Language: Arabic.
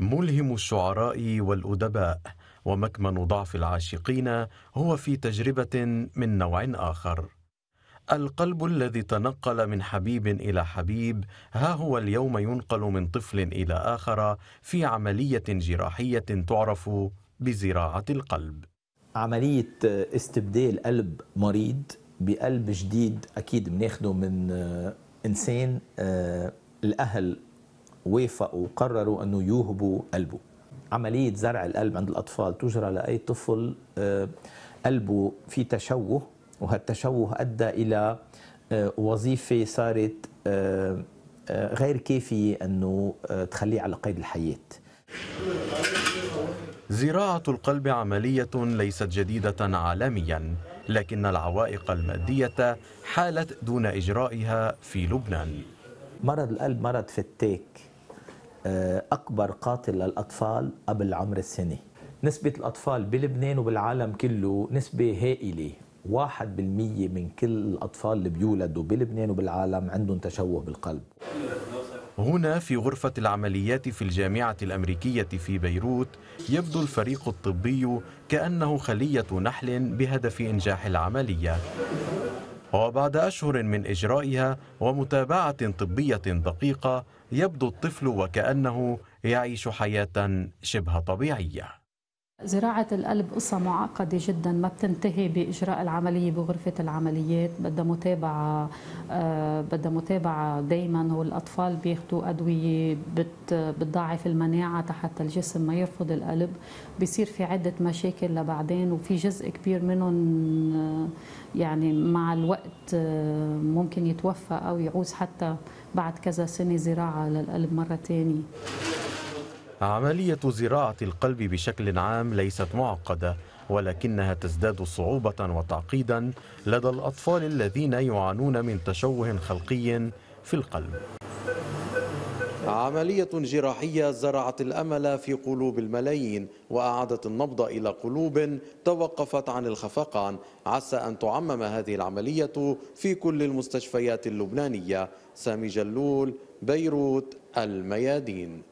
ملهم الشعراء والادباء ومكمن ضعف العاشقين هو في تجربه من نوع اخر القلب الذي تنقل من حبيب الى حبيب ها هو اليوم ينقل من طفل الى اخر في عمليه جراحيه تعرف بزراعه القلب عمليه استبدال قلب مريض بقلب جديد اكيد بناخده من انسان آه، الاهل وافقوا وقرروا أنه يوهبوا قلبه عملية زرع القلب عند الأطفال تجرى لأي طفل آه، قلبه في تشوه وهالتشوه أدى إلى آه، وظيفة صارت آه، غير كافية أنه تخليه على قيد الحياة زراعة القلب عملية ليست جديدة عالميا لكن العوائق المادية حالت دون إجرائها في لبنان مرض القلب مرض فتاك آه، أكبر قاتل للأطفال قبل عمر السنة نسبة الأطفال بلبنان وبالعالم كله نسبة هائلة واحد بالمية من كل الأطفال اللي بيولدوا بلبنان وبالعالم عندهم تشوه بالقلب هنا في غرفة العمليات في الجامعة الأمريكية في بيروت يبدو الفريق الطبي كأنه خلية نحل بهدف إنجاح العملية وبعد أشهر من إجرائها ومتابعة طبية دقيقة يبدو الطفل وكأنه يعيش حياة شبه طبيعية زراعة القلب قصة معقدة جدا ما بتنتهي بإجراء العملية بغرفة العمليات بدها متابعة آه بدها متابعة دايما والأطفال بياخدوا أدوية بت بتضاعف المناعة حتى الجسم ما يرفض القلب بيصير في عدة مشاكل لبعدين وفي جزء كبير منهم آه، يعني مع الوقت آه، ممكن يتوفى أو يعوز حتى بعد كذا سنة زراعة للقلب مرة ثانية عملية زراعة القلب بشكل عام ليست معقدة ولكنها تزداد صعوبة وتعقيدا لدى الأطفال الذين يعانون من تشوه خلقي في القلب عملية جراحية زرعت الأمل في قلوب الملايين وأعادت النبض إلى قلوب توقفت عن الخفقان عسى أن تعمم هذه العملية في كل المستشفيات اللبنانية سامي جلول بيروت الميادين